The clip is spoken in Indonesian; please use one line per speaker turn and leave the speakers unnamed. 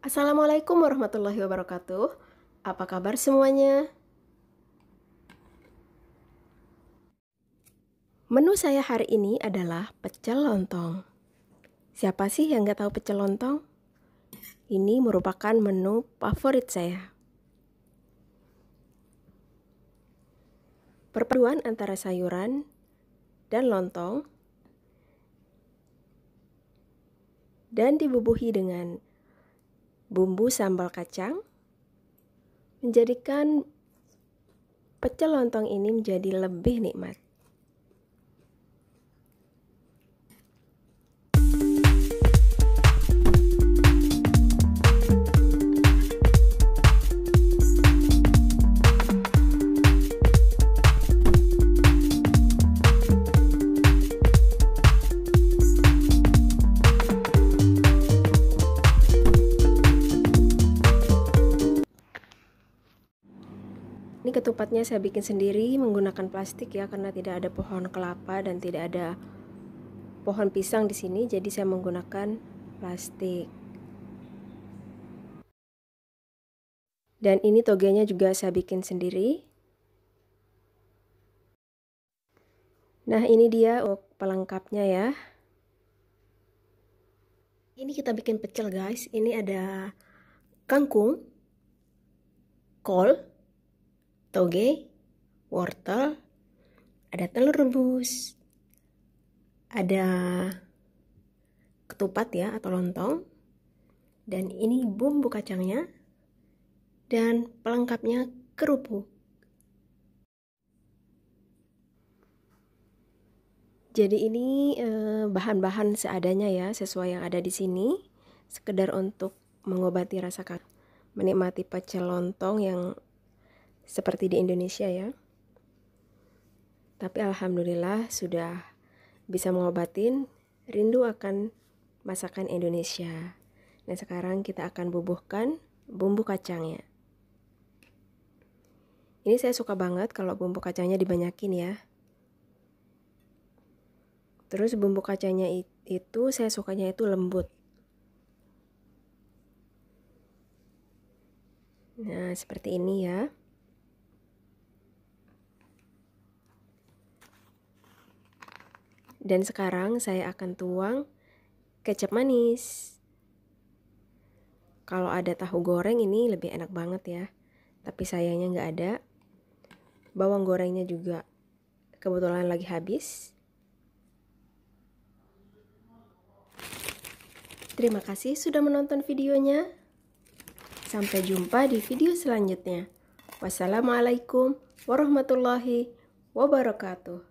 Assalamualaikum warahmatullahi wabarakatuh. Apa kabar semuanya? Menu saya hari ini adalah pecel lontong. Siapa sih yang nggak tahu pecel lontong? Ini merupakan menu favorit saya. Perpaduan antara sayuran dan lontong dan dibubuhi dengan bumbu sambal kacang. Menjadikan pecel lontong ini menjadi lebih nikmat. Ini ketupatnya saya bikin sendiri menggunakan plastik ya karena tidak ada pohon kelapa dan tidak ada pohon pisang di sini jadi saya menggunakan plastik. Dan ini togenya juga saya bikin sendiri. Nah, ini dia pelengkapnya ya. Ini kita bikin pecel guys. Ini ada kangkung, kol, toge, wortel, ada telur rebus, ada ketupat ya atau lontong, dan ini bumbu kacangnya, dan pelengkapnya kerupuk. Jadi ini eh, bahan-bahan eh, seadanya ya, sesuai yang ada di sini, sekedar untuk mengobati rasa kangen, menikmati pecel lontong yang seperti di Indonesia ya. Tapi alhamdulillah sudah bisa mengobatin rindu akan masakan Indonesia. Nah, sekarang kita akan bubuhkan bumbu kacangnya. Ini saya suka banget kalau bumbu kacangnya dibanyakin ya. Terus bumbu kacangnya itu saya sukanya itu lembut. Nah, seperti ini ya. Dan sekarang saya akan tuang kecap manis. Kalau ada tahu goreng ini lebih enak banget ya. Tapi sayangnya nggak ada. Bawang gorengnya juga kebetulan lagi habis. Terima kasih sudah menonton videonya. Sampai jumpa di video selanjutnya. Wassalamualaikum warahmatullahi wabarakatuh.